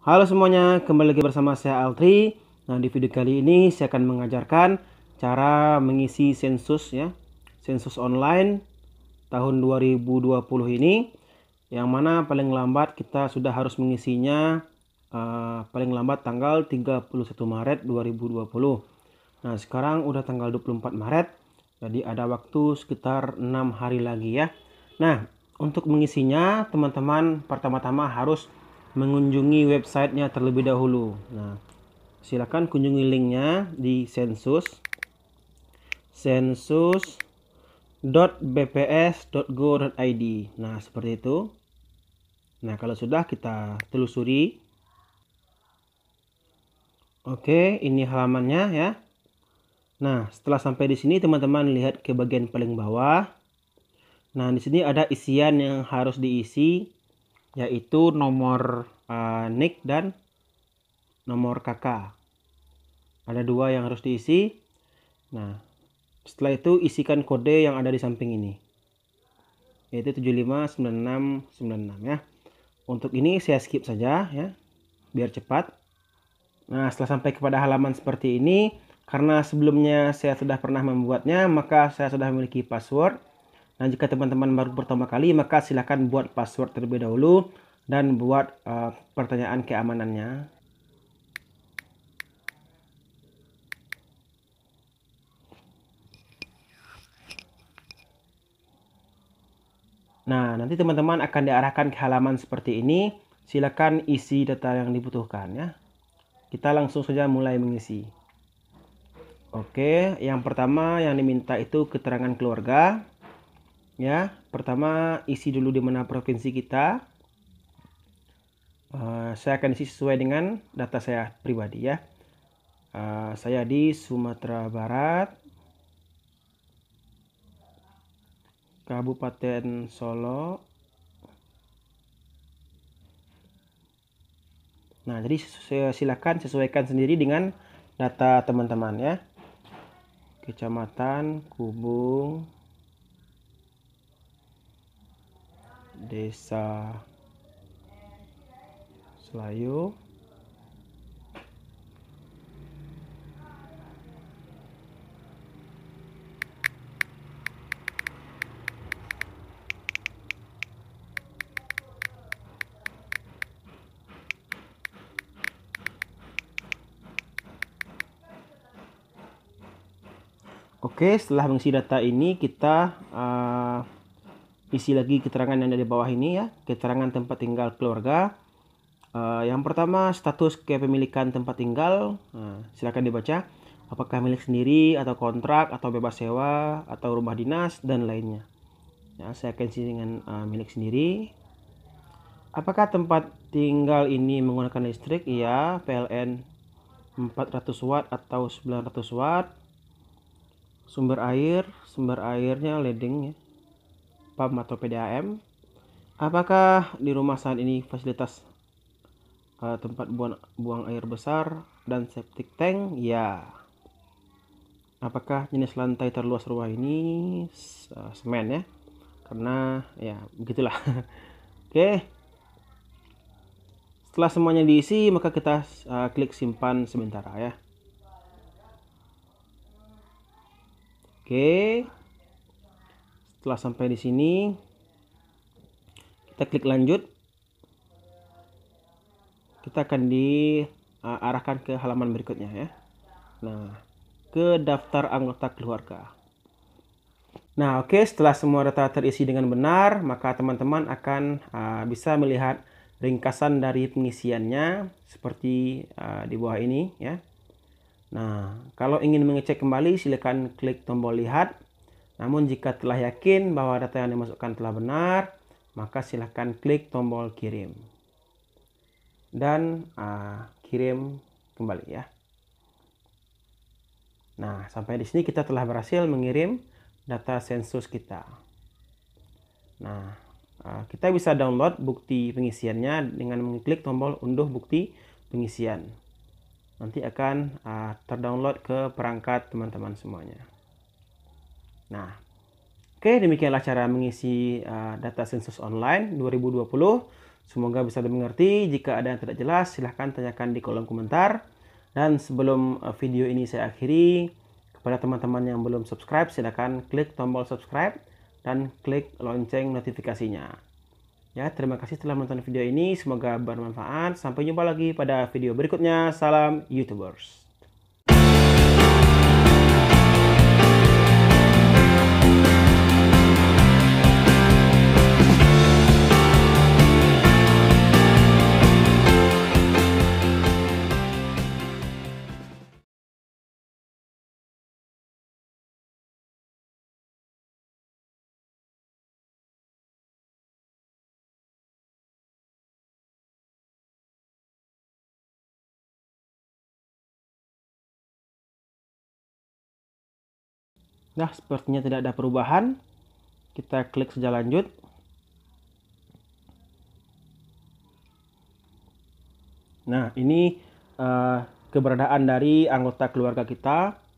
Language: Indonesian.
Halo semuanya, kembali lagi bersama saya Altri. Nah, di video kali ini saya akan mengajarkan cara mengisi sensus ya. Sensus online tahun 2020 ini yang mana paling lambat kita sudah harus mengisinya uh, paling lambat tanggal 31 Maret 2020. Nah, sekarang udah tanggal 24 Maret. Jadi ada waktu sekitar 6 hari lagi ya. Nah, untuk mengisinya teman-teman pertama-tama harus mengunjungi websitenya terlebih dahulu. Nah, silakan kunjungi linknya di sensus sensus.bps.go.id. Nah, seperti itu. Nah, kalau sudah kita telusuri. Oke, ini halamannya ya. Nah, setelah sampai di sini teman-teman lihat ke bagian paling bawah. Nah, di sini ada isian yang harus diisi yaitu nomor uh, nick dan nomor KK. Ada dua yang harus diisi. Nah, setelah itu isikan kode yang ada di samping ini. Yaitu 759696 ya. Untuk ini saya skip saja ya, biar cepat. Nah, setelah sampai kepada halaman seperti ini, karena sebelumnya saya sudah pernah membuatnya, maka saya sudah memiliki password. Nah, jika teman-teman baru pertama kali, maka silakan buat password terlebih dahulu dan buat uh, pertanyaan keamanannya. Nah, nanti teman-teman akan diarahkan ke halaman seperti ini. Silakan isi data yang dibutuhkan ya. Kita langsung saja mulai mengisi. Oke, yang pertama yang diminta itu keterangan keluarga ya pertama isi dulu di mana provinsi kita uh, saya akan isi sesuai dengan data saya pribadi ya uh, saya di Sumatera Barat Kabupaten Solo Nah, jadi silakan sesuaikan sendiri dengan data teman-teman ya. Kecamatan Kubung Desa Selayu Oke, setelah mengisi data ini kita uh, isi lagi keterangan yang ada di bawah ini ya keterangan tempat tinggal keluarga uh, yang pertama status kepemilikan tempat tinggal uh, silakan dibaca apakah milik sendiri atau kontrak atau bebas sewa atau rumah dinas dan lainnya ya, saya akan isi dengan uh, milik sendiri apakah tempat tinggal ini menggunakan listrik iya PLN 400 watt atau 900 watt sumber air sumber airnya leading ya PAM atau PDAM. Apakah di rumah saat ini fasilitas uh, tempat buang, buang air besar dan septic tank? Ya. Apakah jenis lantai terluas rumah ini uh, semen ya? Karena ya begitulah. Oke. Okay. Setelah semuanya diisi, maka kita uh, klik simpan sementara ya. Oke. Okay setelah sampai di sini kita klik lanjut kita akan diarahkan ke halaman berikutnya ya nah ke daftar anggota keluarga nah oke okay, setelah semua data terisi dengan benar maka teman-teman akan uh, bisa melihat ringkasan dari pengisiannya seperti uh, di bawah ini ya. Nah, kalau ingin mengecek kembali silakan klik tombol lihat namun jika telah yakin bahwa data yang dimasukkan telah benar, maka silakan klik tombol kirim. Dan uh, kirim kembali ya. Nah, sampai di sini kita telah berhasil mengirim data sensus kita. Nah, ah, kita bisa download bukti pengisiannya dengan mengklik tombol unduh bukti pengisian. Nanti akan ah, terdownload ke perangkat teman-teman semuanya. Nah, oke okay, demikianlah cara mengisi uh, data sensus online 2020. Semoga bisa dimengerti. Jika ada yang tidak jelas, silahkan tanyakan di kolom komentar. Dan sebelum eh, video ini saya akhiri, kepada teman-teman yang belum subscribe, silahkan klik tombol subscribe dan klik lonceng notifikasinya. Ya, terima kasih telah menonton video ini. Semoga bermanfaat. Sampai jumpa lagi pada video berikutnya. Salam YouTubers. Nah, sepertinya tidak ada perubahan. Kita klik saja lanjut. Nah, ini uh, keberadaan dari anggota keluarga kita.